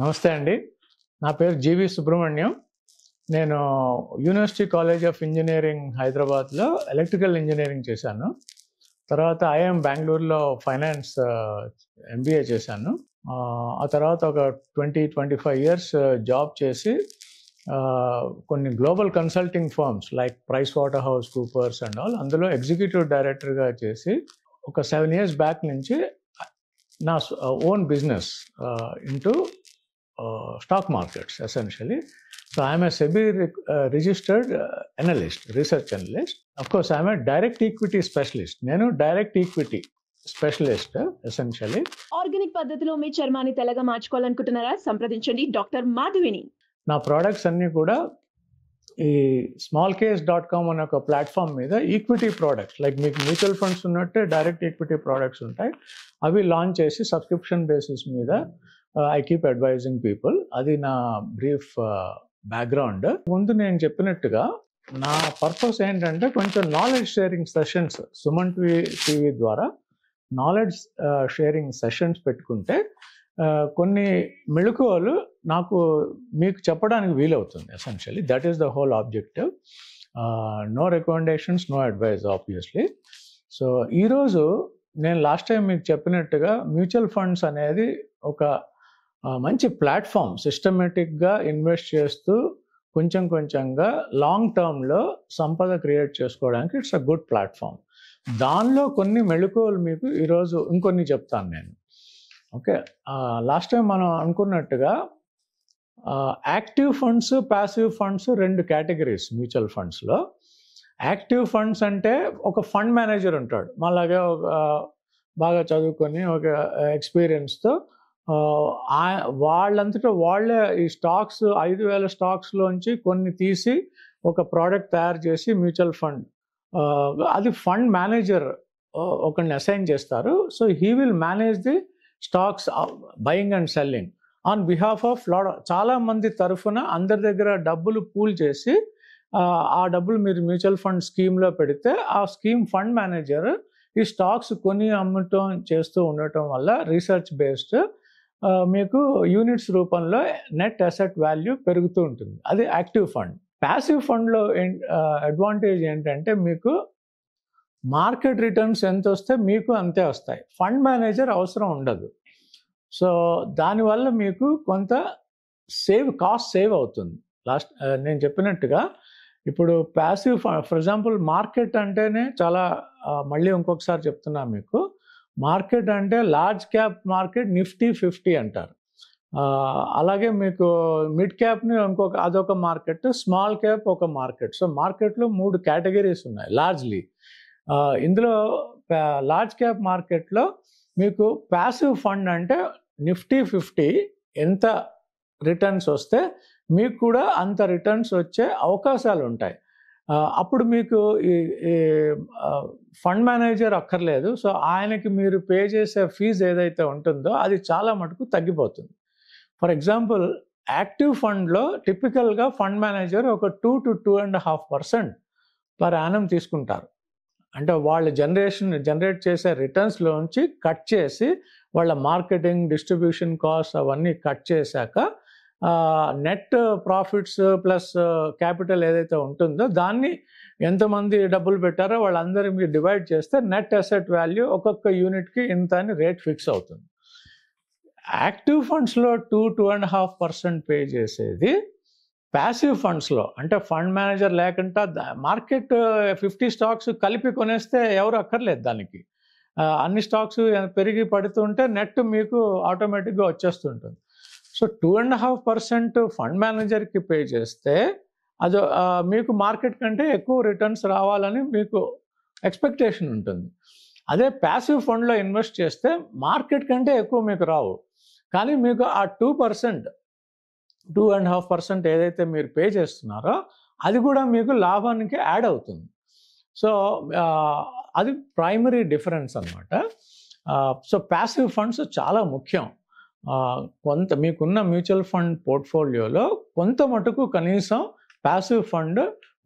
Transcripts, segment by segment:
నమస్తే అండి నా పేరు జీవి సుబ్రహ్మణ్యం నేను యూనివర్సిటీ కాలేజ్ ఆఫ్ ఇంజనీరింగ్ హైదరాబాద్లో ఎలక్ట్రికల్ ఇంజనీరింగ్ చేశాను తర్వాత ఐఎం బెంగళూరులో ఫైనాన్స్ ఎంబీఏ చేశాను ఆ తర్వాత ఒక twenty twenty five years job చేసి కొన్ని global consulting firms like Price Water House Coopers and all అందులో ఎగ్జిక్యూటివ్ డైరెక్టర్గా చేసి ఒక సెవెన్ ఇయర్స్ బ్యాక్ నుంచి నా own business into stock markets essentially so I'm a SEBI registered analyst research analyst analyst. Of course, I'm a direct నేను direct equity specialist essentially organic పద్ధతిలో మీ చర్మాన్ని తెల్లగా మార్చుకోవాలనుకుంటున్నారా సంప్రదించండి డాక్టర్ మాధవిని నా ప్రోడక్ట్స్ అన్నీ కూడా ఈ స్మాల్ కేస్ డాట్ కామ్ అనే ఒక ప్లాట్ఫామ్ మీద ఈక్విటీ ప్రోడక్ట్స్ లైక్ మీకు మ్యూచువల్ ఫండ్స్ ఉన్నట్టే డైరెక్ట్ ఈక్విటీ ప్రోడక్ట్స్ ఉంటాయి అవి లాంచ్ చేసి సబ్స్క్రిప్షన్ బేసిస్ మీద ఐ కీప్ అడ్వైజింగ్ పీపుల్ అది నా బ్రీఫ్ బ్యాక్గ్రౌండ్ uh, ముందు నేను చెప్పినట్టుగా నా పర్పస్ ఏంటంటే కొంచెం knowledge sharing sessions Suman TV TV ద్వారా నాలెడ్జ్ షేరింగ్ సెషన్స్ పెట్టుకుంటే uh, కొన్ని మెళుకువలు నాకు మీకు చెప్పడానికి వీలవుతుంది essentially that is the whole objective no recommendations no advice obviously so ఈరోజు నేను లాస్ట్ టైం మీకు చెప్పినట్టుగా మ్యూచువల్ ఫండ్స్ అనేది ఒక మంచి ప్లాట్ఫామ్ సిస్టమేటిక్గా ఇన్వెస్ట్ చేస్తూ కొంచెం కొంచెంగా లాంగ్ టర్మ్లో సంపద క్రియేట్ చేసుకోవడానికి ఇట్స్ అ గుడ్ ప్లాట్ఫామ్ దానిలో కొన్ని మెళుకువలు మీకు ఈరోజు ఇంకొన్ని చెప్తాను నేను ఓకే లాస్ట్ టైం మనం అనుకున్నట్టుగా యాక్టివ్ ఫండ్స్ ప్యాసివ్ ఫండ్స్ రెండు కేటగిరీస్ మ్యూచువల్ ఫండ్స్లో యాక్టివ్ ఫండ్స్ అంటే ఒక ఫండ్ మేనేజర్ ఉంటాడు మళ్ళాగే ఒక బాగా చదువుకొని ఒక ఎక్స్పీరియన్స్తో వాళ్ళంతటా వాళ్ళే ఈ స్టాక్స్ ఐదు వేల స్టాక్స్లోంచి కొన్ని తీసి ఒక ప్రోడక్ట్ తయారు చేసి మ్యూచువల్ ఫండ్ అది ఫండ్ మేనేజర్ ఒకరిని అసైన్ చేస్తారు so he will manage the stocks buying and selling on behalf of lot చాలామంది తరఫున అందరి దగ్గర డబ్బులు పూల్ చేసి ఆ డబ్బులు మీరు మ్యూచువల్ ఫండ్ స్కీమ్లో పెడితే ఆ స్కీమ్ ఫండ్ మేనేజర్ ఈ స్టాక్స్ కొని అమ్మటం చేస్తూ ఉండటం వల్ల రీసెర్చ్ బేస్డ్ మీకు యూనిట్స్ రూపంలో నెట్ అసెట్ వాల్యూ పెరుగుతూ ఉంటుంది అది యాక్టివ్ ఫండ్ ప్యాసివ్ ఫండ్లో అడ్వాంటేజ్ ఏంటంటే మీకు మార్కెట్ రిటర్న్స్ ఎంత వస్తే మీకు అంతే వస్తాయి ఫండ్ మేనేజర్ అవసరం ఉండదు సో దానివల్ల మీకు కొంత సేవ్ కాస్ట్ సేవ్ అవుతుంది లాస్ట్ నేను చెప్పినట్టుగా ఇప్పుడు ప్యాసివ్ ఫర్ ఎగ్జాంపుల్ మార్కెట్ అంటేనే చాలా మళ్ళీ ఇంకొకసారి చెప్తున్నా మీకు మార్కెట్ అంటే large cap market Nifty fifty అంటారు అలాగే మీకు మిడ్ క్యాప్ని ఇంకొక అదొక మార్కెట్ స్మాల్ క్యాప్ ఒక మార్కెట్ సో మార్కెట్లో మూడు కేటగిరీస్ ఉన్నాయి లార్జ్లీ ఇందులో లార్జ్ క్యాప్ మార్కెట్లో మీకు ప్యాసివ్ ఫండ్ అంటే నిఫ్టీ ఫిఫ్టీ ఎంత రిటర్న్స్ వస్తే మీకు కూడా అంత రిటర్న్స్ వచ్చే అవకాశాలు ఉంటాయి అప్పుడు మీకు ఫండ్ మేనేజర్ అక్కర్లేదు సో ఆయనకి మీరు పే చేసే ఫీజు ఏదైతే ఉంటుందో అది చాలా మటుకు తగ్గిపోతుంది ఫర్ ఎగ్జాంపుల్ యాక్టివ్ ఫండ్లో టిపికల్గా ఫండ్ మేనేజర్ ఒక two to two and half percent per annum తీసుకుంటారు అంటే వాళ్ళ జనరేషన్ జనరేట్ చేసే రిటర్న్స్లోంచి కట్ చేసి వాళ్ళ మార్కెటింగ్ డిస్ట్రిబ్యూషన్ కాస్ట్ అవన్నీ కట్ చేశాక నెట్ ప్రాఫిట్స్ ప్లస్ క్యాపిటల్ ఏదైతే ఉంటుందో దాన్ని ఎంతమంది డబ్బులు పెట్టారో వాళ్ళందరూ మీరు డివైడ్ చేస్తే నెట్ అసెట్ వాల్యూ ఒక్కొక్క యూనిట్కి ఇంత అని రేట్ ఫిక్స్ అవుతుంది యాక్టివ్ ఫండ్స్లో two two and half percent pay చేసేది ప్యాసివ్ ఫండ్స్లో అంటే ఫండ్ మేనేజర్ లేకుండా మార్కెట్ ఫిఫ్టీ స్టాక్స్ కలిపి కొనేస్తే ఎవరు అక్కర్లేదు దానికి అన్ని స్టాక్స్ పెరిగి పడుతుంటే నెట్ మీకు ఆటోమేటిక్గా వచ్చేస్తుంటుంది so two and half percent fund మేనేజర్కి పే చేస్తే అది మీకు మార్కెట్ కంటే ఎక్కువ రిటర్న్స్ రావాలని మీకు ఎక్స్పెక్టేషన్ ఉంటుంది అదే ప్యాసివ్ ఫండ్లో ఇన్వెస్ట్ చేస్తే మార్కెట్ కంటే ఎక్కువ మీకు రావు కానీ మీకు ఆ two percent two and half percent ఏదైతే మీరు పే చేస్తున్నారో అది కూడా మీకు లాభానికి యాడ్ అవుతుంది సో అది ప్రైమరీ డిఫరెన్స్ అనమాట సో ప్యాసివ్ ఫండ్స్ చాలా ముఖ్యం కొంత మీకున్న మ్యూచువల్ ఫండ్ పోర్ట్ఫోలియోలో కొంత మటుకు కనీసం ప్యాసివ్ ఫండ్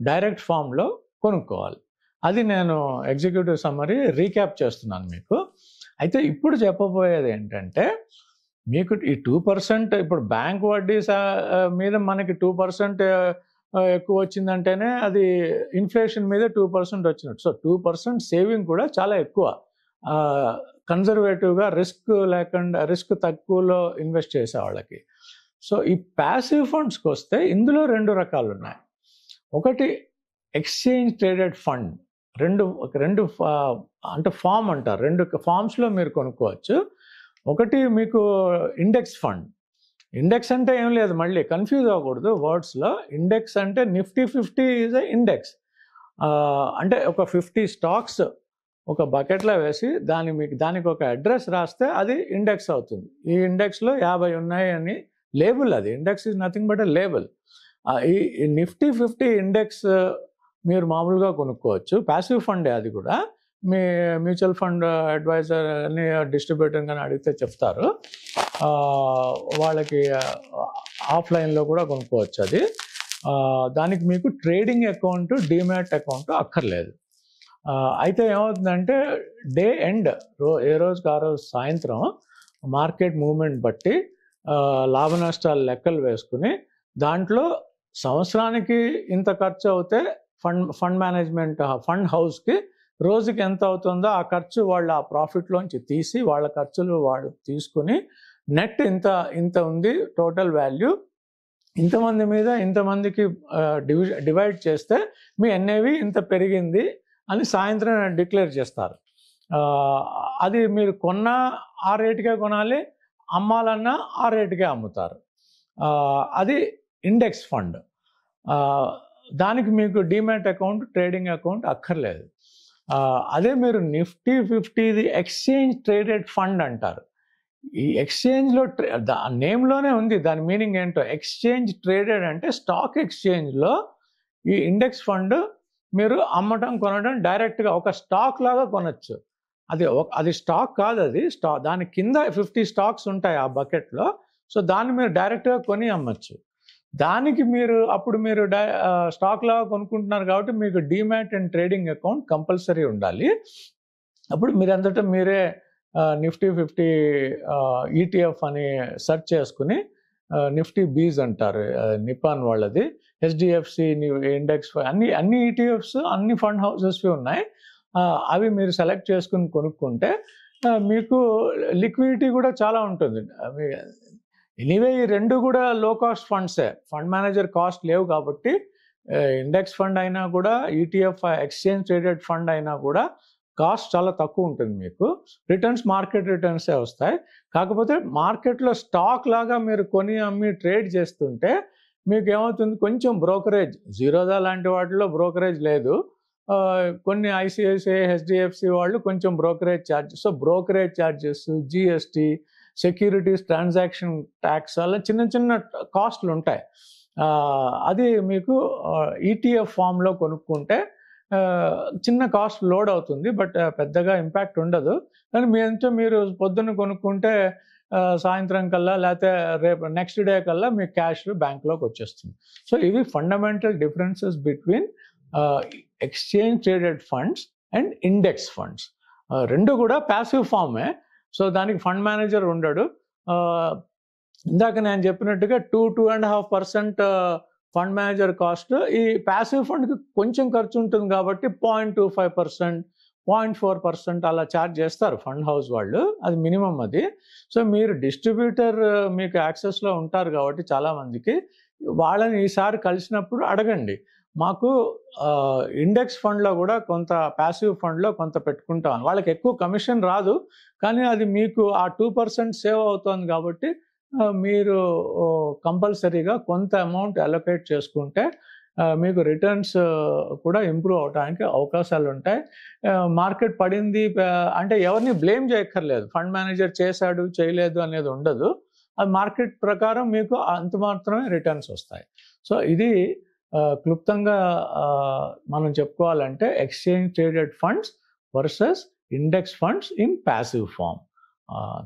డైరెక్ట్ ఫామ్లో కొనుక్కోవాలి అది నేను ఎగ్జిక్యూటివ్ సమ్మరీ రీక్యాప్ చేస్తున్నాను మీకు అయితే ఇప్పుడు చెప్పబోయేది ఏంటంటే మీకు ఈ టూ పర్సెంట్ ఇప్పుడు బ్యాంక్ వడ్డీ మీద మనకి టూ పర్సెంట్ ఎక్కువ వచ్చిందంటేనే అది ఇన్ఫ్లేషన్ మీద టూ పర్సెంట్ వచ్చినట్టు సో టూ పర్సెంట్ సేవింగ్ కూడా చాలా ఎక్కువ కన్జర్వేటివ్గా రిస్క్ లేకుండా రిస్క్ తక్కువలో ఇన్వెస్ట్ చేసే వాళ్ళకి సో ఈ ప్యాసివ్ ఫండ్స్కి వస్తే ఇందులో రెండు రకాలు ఉన్నాయి ఒకటి ఎక్స్చేంజ్ ట్రేడెడ్ ఫండ్ రెండు రెండు అంటే ఫామ్ అంటారు రెండు ఫామ్స్లో మీరు కొనుక్కోవచ్చు ఒకటి మీకు ఇండెక్స్ ఫండ్ ఇండెక్స్ అంటే ఏం లేదు మళ్ళీ కన్ఫ్యూజ్ అవ్వకూడదు వర్డ్స్లో ఇండెక్స్ అంటే Nifty fifty is a index అంటే ఒక ఫిఫ్టీ స్టాక్స్ ఒక బకెట్లో వేసి దాని మీకు దానికి ఒక అడ్రస్ రాస్తే అది ఇండెక్స్ అవుతుంది ఈ ఇండెక్స్లో యాభై ఉన్నాయి అని లేబుల్ అది index is nothing but a label ఈ నిఫ్టీ ఫిఫ్టీ ఇండెక్స్ మీరు మామూలుగా కొనుక్కోవచ్చు ప్యాసివ్ ఫండే అది కూడా మీ మ్యూచువల్ ఫండ్ అడ్వైజర్ అని డిస్ట్రిబ్యూటర్ కానీ అడిగితే చెప్తారు వాళ్ళకి ఆఫ్లైన్లో కూడా కొనుక్కోవచ్చు అది దానికి మీకు ట్రేడింగ్ అకౌంట్ డీమ్యాట్ అకౌంట్ అక్కర్లేదు అయితే ఏమవుతుందంటే డే ఎండ్ రో ఏ రోజుకి ఆ రోజు సాయంత్రం మార్కెట్ మూమెంట్ బట్టి లాభ నష్టాలు లెక్కలు వేసుకుని దాంట్లో సంవత్సరానికి ఇంత ఖర్చు అవుతే ఫండ్ ఫండ్ మేనేజ్మెంట్ ఫండ్ హౌస్కి రోజుకి ఎంత అవుతుందో ఆ ఖర్చు వాళ్ళు ఆ ప్రాఫిట్లోంచి తీసి వాళ్ళ ఖర్చులు వాళ్ళు తీసుకుని నెట్ ఇంత ఇంత ఉంది టోటల్ వాల్యూ ఇంతమంది మీద ఇంతమందికి డివైడ్ చేస్తే మీ ఎన్ఏవి ఇంత పెరిగింది అని సాయంత్రం డిక్లేర్ చేస్తారు అది మీరు కొన్నా ఆ రేటుకే కొనాలి అమ్మాలన్నా ఆ రేటుకే అమ్ముతారు అది ఇండెక్స్ ఫండ్ దానికి మీకు డిమాట్ అకౌంట్ ట్రేడింగ్ అకౌంట్ అక్కర్లేదు అదే మీరు నిఫ్టీ ఫిఫ్టీది ఎక్స్చేంజ్ ట్రేడెడ్ ఫండ్ అంటారు ఈ ఎక్స్చేంజ్లో ట్రే దా నేమ్లోనే ఉంది దాని మీనింగ్ ఏంటో ఎక్స్చేంజ్ ట్రేడెడ్ అంటే స్టాక్ ఎక్స్చేంజ్లో ఈ ఇండెక్స్ ఫండ్ మీరు అమ్మటం కొనడం డైరెక్ట్గా ఒక స్టాక్ లాగా కొనచ్చు అది అది స్టాక్ కాదు అది స్టా దాని కింద ఫిఫ్టీ స్టాక్స్ ఉంటాయి ఆ బకెట్లో సో దాన్ని మీరు డైరెక్ట్గా కొని అమ్మచ్చు దానికి మీరు అప్పుడు మీరు డై స్టాక్ లాగా కొనుక్కుంటున్నారు కాబట్టి మీకు demat and trading account compulsory ఉండాలి అప్పుడు మీరు మీరంతటా మీరే నిఫ్టీ ఫిఫ్టీ ఈటీఎఫ్ e అని సెర్చ్ చేసుకుని నిఫ్టీ బీజ్ అంటారు నిపాన్ వాళ్ళది హెచ్డిఎఫ్సి ఇండెక్స్ అన్ని అన్ని ఈటీఎఫ్స్ e అన్ని ఫండ్ హౌసెస్వి ఉన్నాయి అవి మీరు సెలెక్ట్ చేసుకుని కొనుక్కుంటే మీకు లిక్విడిటీ కూడా చాలా ఉంటుంది ఎనీవే ఈ రెండు కూడా లో కాస్ట్ ఫండ్సే ఫండ్ మేనేజర్ కాస్ట్ లేవు కాబట్టి ఇండెక్స్ ఫండ్ అయినా కూడా ETF e exchange traded fund అయినా కూడా కాస్ట్ చాలా తక్కువ ఉంటుంది మీకు రిటర్న్స్ మార్కెట్ రిటర్న్సే వస్తాయి కాకపోతే మార్కెట్లో స్టాక్ లాగా మీరు కొని అమ్మి ట్రేడ్ చేస్తుంటే మీకు ఏమవుతుంది కొంచెం బ్రోకరేజ్ జీరోదా లాంటి వాటిలో బ్రోకరేజ్ లేదు కొన్ని ఐసిఐసిఐ హెచ్డిఎఫ్సి వాళ్ళు కొంచెం brokerage charges so brokerage charges GST securities transaction tax అలా చిన్న చిన్న కాస్ట్లు ఉంటాయి అది మీకు ఈటీఎఫ్ ఫామ్లో కొనుక్కుంటే చిన్న కాస్ట్ లోడ్ అవుతుంది బట్ పెద్దగా ఇంపాక్ట్ ఉండదు కానీ మీ అంటే మీరు పొద్దున్న కొనుక్కుంటే సాయంత్రం కల్లా లేకపోతే రేపు నెక్స్ట్ డే కల్లా మీ క్యాష్ బ్యాంక్లోకి వచ్చేస్తుంది సో ఇవి fundamental differences between exchange traded funds and index funds రెండు కూడా ప్యాసివ్ ఫామే సో దానికి ఫండ్ మేనేజర్ ఉండడు ఇందాక నేను చెప్పినట్టుగా two two and half percent fund manager cost ఈ ప్యాసివ్ ఫండ్కి కొంచెం ఖర్చు ఉంటుంది కాబట్టి point two five percent point four percent అలా ఛార్జ్ చేస్తారు ఫండ్ హౌస్ వాళ్ళు అది మినిమం అది సో మీరు డిస్ట్రిబ్యూటర్ మీకు యాక్సెస్లో ఉంటారు కాబట్టి చాలామందికి వాళ్ళని ఈసారి కలిసినప్పుడు అడగండి మాకు ఇండెక్స్ ఫండ్లో కూడా కొంత ప్యాసివ్ ఫండ్లో కొంత పెట్టుకుంటాం వాళ్ళకి ఎక్కువ కమిషన్ రాదు కానీ అది మీకు ఆ టూ పర్సెంట్ సేవ్ అవుతుంది కాబట్టి మీరు కంపల్సరీగా కొంత అమౌంట్ అలొకేట్ చేసుకుంటే మీకు రిటర్న్స్ కూడా ఇంప్రూవ్ అవడానికి అవకాశాలు ఉంటాయి మార్కెట్ పడింది అంటే ఎవరిని బ్లేమ్ చేయక్కర్లేదు ఫండ్ మేనేజర్ చేశాడు చేయలేదు అనేది ఉండదు అది మార్కెట్ ప్రకారం మీకు అంత మాత్రమే రిటర్న్స్ వస్తాయి సో ఇది క్లుప్తంగా మనం చెప్పుకోవాలంటే exchange traded funds versus index funds in passive form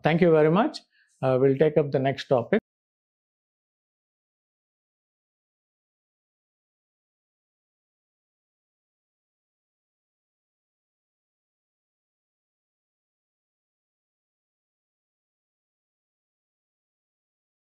thank you very much Uh, we'll take up the next topic.